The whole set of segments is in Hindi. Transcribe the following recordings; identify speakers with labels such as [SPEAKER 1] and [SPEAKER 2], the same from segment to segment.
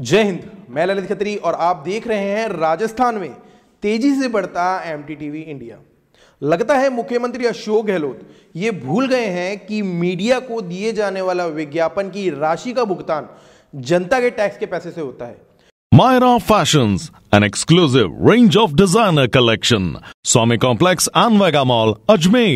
[SPEAKER 1] जय हिंद मैं ललित खत्री और आप देख रहे हैं राजस्थान में तेजी से बढ़ता एम इंडिया लगता है मुख्यमंत्री अशोक गहलोत ये भूल गए हैं कि मीडिया को दिए जाने वाला विज्ञापन की राशि का भुगतान जनता के टैक्स के पैसे से होता है
[SPEAKER 2] Myra Fashions, an exclusive range of designer collection. Swami Complex and Vega Mall, Ajmer.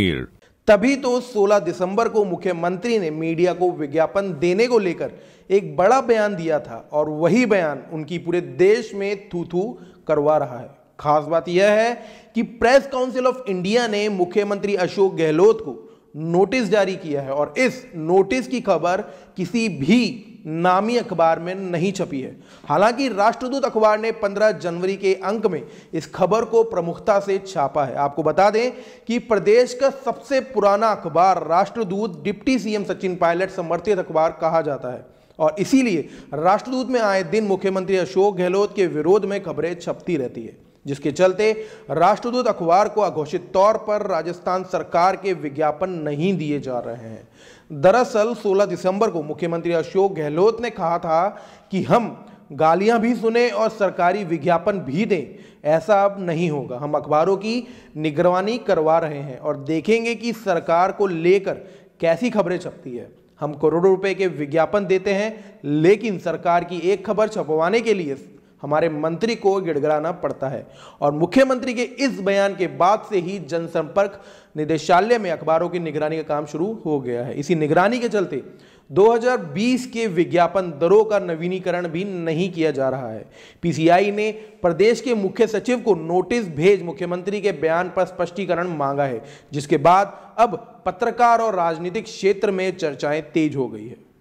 [SPEAKER 1] तभी तो 16 दिसंबर को मुख्यमंत्री ने मीडिया को विज्ञापन देने को लेकर एक बड़ा बयान दिया था और वही बयान उनकी पूरे देश में थूथू करवा रहा है खास बात यह है कि प्रेस काउंसिल ऑफ इंडिया ने मुख्यमंत्री अशोक गहलोत को नोटिस जारी किया है और इस नोटिस की खबर किसी भी नामी अखबार में नहीं छपी है हालांकि राष्ट्रदूत अखबार ने 15 जनवरी के अंक में इस खबर को प्रमुखता से छापा है आपको बता दें कि प्रदेश का सबसे पुराना अखबार राष्ट्रदूत डिप्टी सीएम सचिन पायलट समर्थित अखबार कहा जाता है और इसीलिए राष्ट्रदूत में आए दिन मुख्यमंत्री अशोक गहलोत के विरोध में खबरें छपती रहती है जिसके चलते राष्ट्रदूत अखबार को अघोषित तौर पर राजस्थान सरकार के विज्ञापन नहीं दिए जा रहे हैं दरअसल 16 दिसंबर को मुख्यमंत्री अशोक गहलोत ने कहा था कि हम गालियां भी सुने और सरकारी विज्ञापन भी दें ऐसा अब नहीं होगा हम अखबारों की निगरानी करवा रहे हैं और देखेंगे कि सरकार को लेकर कैसी खबरें छपती है हम करोड़ों रुपए के विज्ञापन देते हैं लेकिन सरकार की एक खबर छपवाने के लिए हमारे मंत्री को गिड़गड़ाना पड़ता है और मुख्यमंत्री के इस बयान के बाद से ही जनसंपर्क निदेशालय में अखबारों की निगरानी का काम शुरू हो गया है इसी निगरानी के चलते 2020 के विज्ञापन दरों का नवीनीकरण भी नहीं किया जा रहा है पीसीआई ने प्रदेश के मुख्य सचिव को नोटिस भेज मुख्यमंत्री के बयान पर स्पष्टीकरण मांगा है जिसके बाद अब पत्रकार और राजनीतिक क्षेत्र में चर्चाएं तेज हो गई है